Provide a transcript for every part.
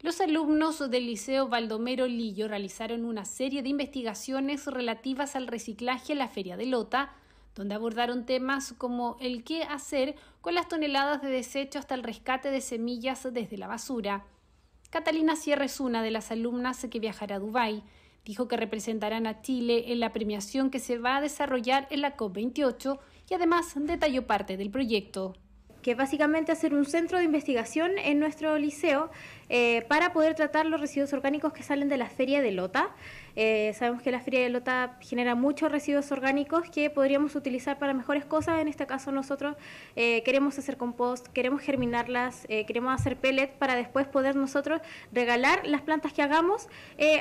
Los alumnos del Liceo Baldomero Lillo realizaron una serie de investigaciones relativas al reciclaje en la Feria de Lota, donde abordaron temas como el qué hacer con las toneladas de desecho hasta el rescate de semillas desde la basura. Catalina Sierra es una de las alumnas que viajará a Dubái. Dijo que representarán a Chile en la premiación que se va a desarrollar en la COP28 y además detalló parte del proyecto que básicamente hacer un centro de investigación en nuestro liceo eh, para poder tratar los residuos orgánicos que salen de la feria de Lota. Eh, sabemos que la Feria de lota genera muchos residuos orgánicos que podríamos utilizar para mejores cosas. En este caso nosotros eh, queremos hacer compost, queremos germinarlas, eh, queremos hacer pellet para después poder nosotros regalar las plantas que hagamos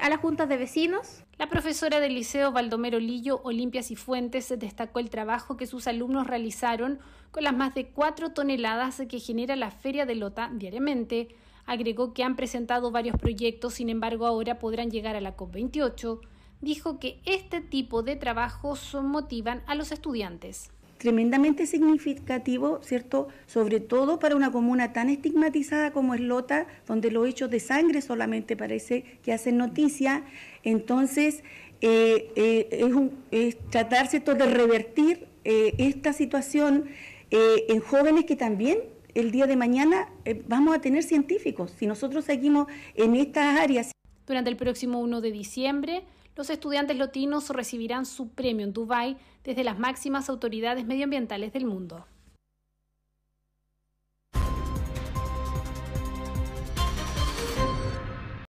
a las juntas de vecinos. La profesora del Liceo Baldomero Lillo, y Fuentes, destacó el trabajo que sus alumnos realizaron con las más de 4 toneladas que genera la Feria de Lota diariamente agregó que han presentado varios proyectos, sin embargo ahora podrán llegar a la COP28, dijo que este tipo de trabajos motivan a los estudiantes tremendamente significativo, ¿cierto? Sobre todo para una comuna tan estigmatizada como es Lota, donde los hechos de sangre solamente parece que hacen noticia. Entonces, eh, eh, es, tratarse es, de revertir eh, esta situación en jóvenes que también el día de mañana eh, vamos a tener científicos si nosotros seguimos en estas áreas. Durante el próximo 1 de diciembre, los estudiantes latinos recibirán su premio en Dubái desde las máximas autoridades medioambientales del mundo.